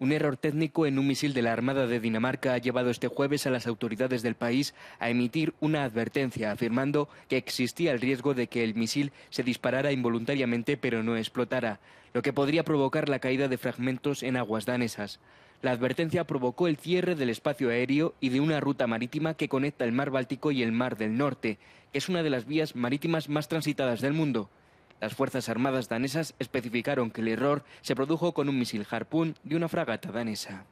Un error técnico en un misil de la Armada de Dinamarca ha llevado este jueves a las autoridades del país a emitir una advertencia afirmando que existía el riesgo de que el misil se disparara involuntariamente pero no explotara, lo que podría provocar la caída de fragmentos en aguas danesas. La advertencia provocó el cierre del espacio aéreo y de una ruta marítima que conecta el mar Báltico y el mar del Norte, que es una de las vías marítimas más transitadas del mundo. Las Fuerzas Armadas danesas especificaron que el error se produjo con un misil Harpoon de una fragata danesa.